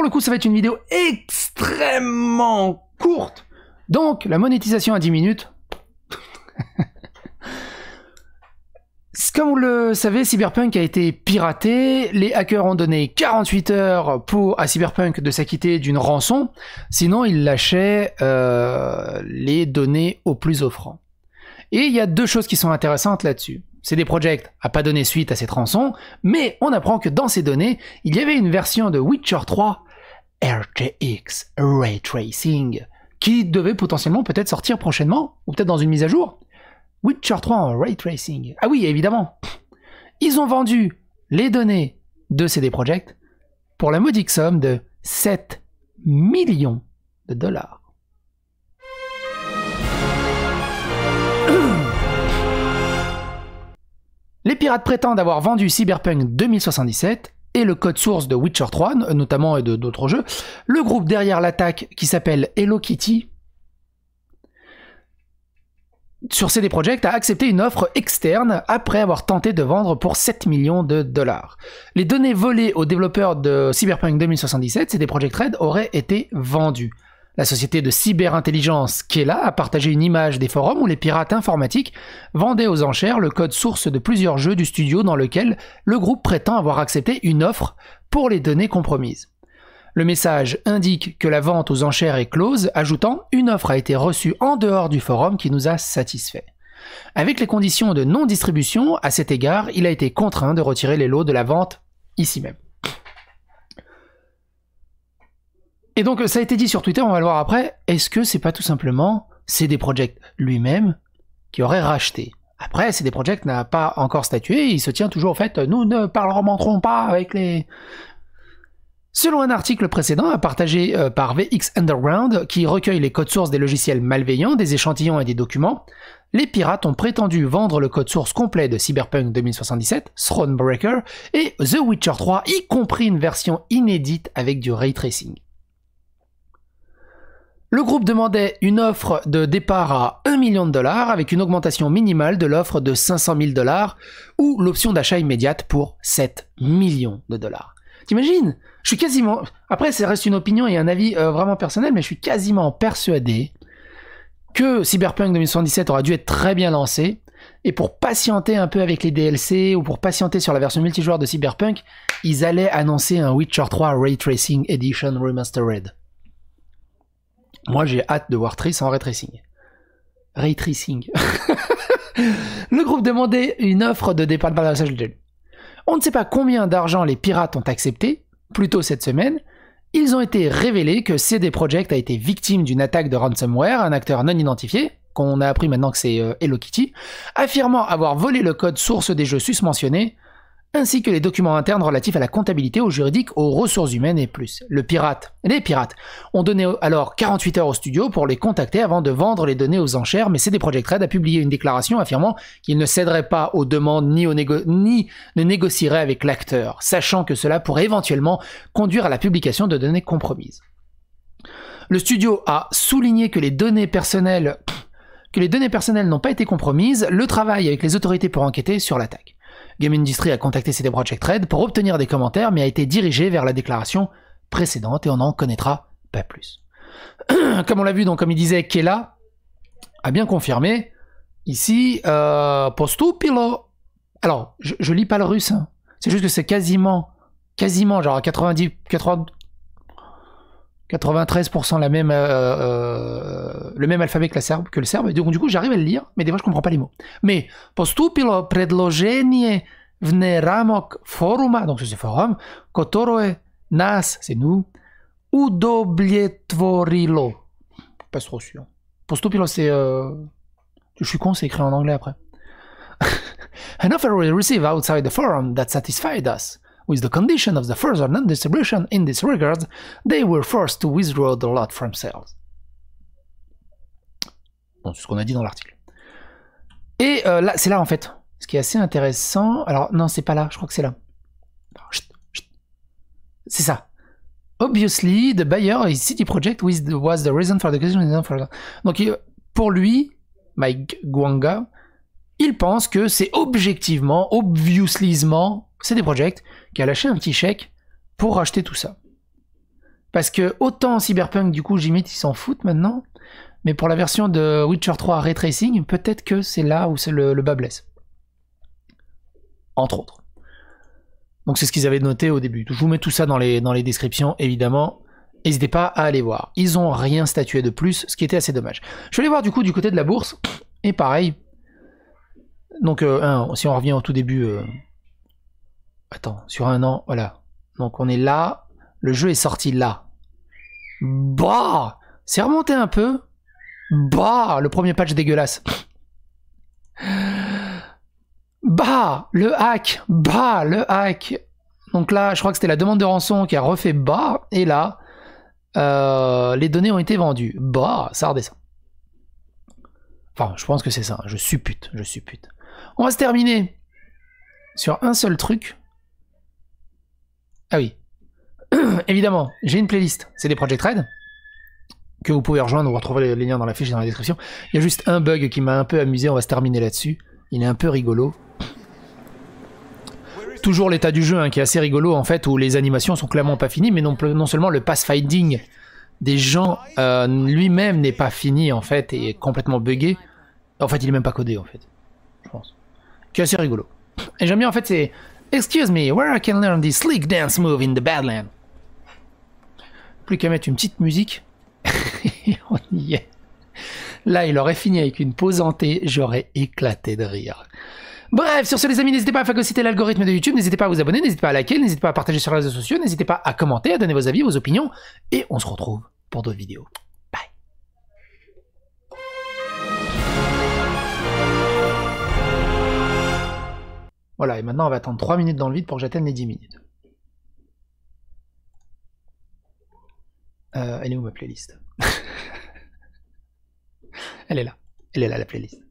Pour le coup, ça va être une vidéo extrêmement courte. Donc, la monétisation à 10 minutes. Comme vous le savez, Cyberpunk a été piraté. Les hackers ont donné 48 heures pour, à Cyberpunk de s'acquitter d'une rançon. Sinon, ils lâchaient euh, les données au plus offrant. Et il y a deux choses qui sont intéressantes là-dessus. C'est des projects à pas donner suite à cette rançon, mais on apprend que dans ces données, il y avait une version de Witcher 3 RTX Ray Tracing, qui devait potentiellement peut-être sortir prochainement, ou peut-être dans une mise à jour. Witcher 3 Ray Tracing. Ah oui, évidemment. Ils ont vendu les données de CD Project pour la modique somme de 7 millions de dollars. Les pirates prétendent avoir vendu Cyberpunk 2077 et le code source de Witcher 3, notamment et de d'autres jeux. Le groupe derrière l'attaque qui s'appelle Hello Kitty sur CD Projekt a accepté une offre externe après avoir tenté de vendre pour 7 millions de dollars. Les données volées aux développeurs de Cyberpunk 2077, CD Projekt Red, auraient été vendues. La société de cyberintelligence Kela a partagé une image des forums où les pirates informatiques vendaient aux enchères le code source de plusieurs jeux du studio dans lequel le groupe prétend avoir accepté une offre pour les données compromises. Le message indique que la vente aux enchères est close, ajoutant Une offre a été reçue en dehors du forum qui nous a satisfait. Avec les conditions de non-distribution, à cet égard, il a été contraint de retirer les lots de la vente ici même. Et donc, ça a été dit sur Twitter, on va le voir après. Est-ce que c'est pas tout simplement CD Project lui-même qui aurait racheté Après, CD Project n'a pas encore statué, il se tient toujours au fait, nous ne parlerons pas avec les. Selon un article précédent partagé euh, par VX Underground, qui recueille les codes sources des logiciels malveillants, des échantillons et des documents, les pirates ont prétendu vendre le code source complet de Cyberpunk 2077, Thronebreaker et The Witcher 3, y compris une version inédite avec du ray tracing. Le groupe demandait une offre de départ à 1 million de dollars avec une augmentation minimale de l'offre de 500 000 dollars ou l'option d'achat immédiate pour 7 millions de dollars. T'imagines Je suis quasiment... Après, ça reste une opinion et un avis euh, vraiment personnel, mais je suis quasiment persuadé que Cyberpunk 2077 aura dû être très bien lancé. Et pour patienter un peu avec les DLC ou pour patienter sur la version multijoueur de Cyberpunk, ils allaient annoncer un Witcher 3 Ray Tracing Edition Remastered. Moi, j'ai hâte de voir Triss en ray tracing. le groupe demandait une offre de départ de On ne sait pas combien d'argent les pirates ont accepté, plus tôt cette semaine. Ils ont été révélés que CD Projekt a été victime d'une attaque de ransomware, un acteur non identifié, qu'on a appris maintenant que c'est euh, Hello Kitty, affirmant avoir volé le code source des jeux susmentionnés ainsi que les documents internes relatifs à la comptabilité, au juridique, aux ressources humaines et plus. Le pirate, les pirates, ont donné alors 48 heures au studio pour les contacter avant de vendre les données aux enchères, mais CD Project Red a publié une déclaration affirmant qu'il ne céderait pas aux demandes ni, aux négo ni ne négocierait avec l'acteur, sachant que cela pourrait éventuellement conduire à la publication de données compromises. Le studio a souligné que les données personnelles, que les données personnelles n'ont pas été compromises, le travail avec les autorités pour enquêter sur l'attaque. Game Industry a contacté CD Project Red pour obtenir des commentaires, mais a été dirigé vers la déclaration précédente et on n'en connaîtra pas plus. comme on l'a vu, donc comme il disait, Kela a bien confirmé ici euh, Postupilo. Alors, je, lis pas le russe, hein. c'est juste que c'est quasiment, quasiment, genre 90, 90, 93% euh, euh, le même alphabet que, le serbe. du coup, j'arrive à le lire, mais des fois, je ne comprends pas les mots. Mais postupilo predloženje vneramok foruma, donc c'est forum, kotoroe nas, c'est nous, udoblietvorilo. Pas trop sûr. Postupilo, c'est. Euh, je suis con, c'est écrit en anglais après. An offer we receive outside the forum that satisfied us. With the condition of the further non-distribution in this regard, they were forced to withdraw the lot from sales. Bon, c'est ce qu'on a dit dans l'article. Et euh, là, c'est là en fait. Ce qui est assez intéressant. Alors, non, c'est pas là, je crois que c'est là. C'est ça. Obviously, the buyer is City Project was the reason for the question. Donc, euh, pour lui, Mike Guanga, ils pensent que c'est objectivement, obviouslyment, c'est des projects qui a lâché un petit chèque pour racheter tout ça. Parce que autant Cyberpunk, du coup, j'imite, ils s'en foutent maintenant, mais pour la version de Witcher 3 Ray Tracing, peut-être que c'est là où c'est le, bas blesse. Entre autres. Donc c'est ce qu'ils avaient noté au début. Je vous mets tout ça dans les, dans les descriptions, évidemment. N'hésitez pas à aller voir. Ils n'ont rien statué de plus, ce qui était assez dommage. Je vais aller voir du coup du côté de la bourse, et pareil, donc, euh, si on revient au tout début. Euh, attends, sur un an, voilà. Donc on est là. Le jeu est sorti là. Bah C'est remonté un peu. Bah Le premier patch dégueulasse. Bah Le hack Bah Le hack Donc là, je crois que c'était la demande de rançon qui a refait bah. Et là, euh, les données ont été vendues. Bah Ça redescend. Enfin, je pense que c'est ça. Je suppute. Je suppute. On va se terminer sur un seul truc. Ah oui. Évidemment, j'ai une playlist. C'est des Project Red que vous pouvez rejoindre. Vous retrouverez les liens dans la fiche et dans la description. Il y a juste un bug qui m'a un peu amusé. On va se terminer là-dessus. Il est un peu rigolo. Toujours l'état du jeu hein, qui est assez rigolo en fait, où les animations sont clairement pas finies, mais non, seulement le pathfinding des gens euh, lui-même n'est pas fini en fait et est complètement buggé. En fait, il est même pas codé en fait pense. Qui est rigolo. Et j'aime bien, en fait, c'est Excuse me, where I can learn this sleek dance move in the Badland. Plus qu'à mettre une petite musique. et on y est. Là, il aurait fini avec une posanté j'aurais éclaté de rire. Bref, sur ce, les amis, n'hésitez pas à phagocyter l'algorithme de YouTube, n'hésitez pas à vous abonner, n'hésitez pas à liker, n'hésitez pas à partager sur les réseaux sociaux, n'hésitez pas à commenter, à donner vos avis, vos opinions, et on se retrouve pour d'autres vidéos. Voilà, et maintenant on va attendre 3 minutes dans le vide pour que j'atteigne les 10 minutes. Euh, elle est où ma playlist Elle est là. Elle est là la playlist.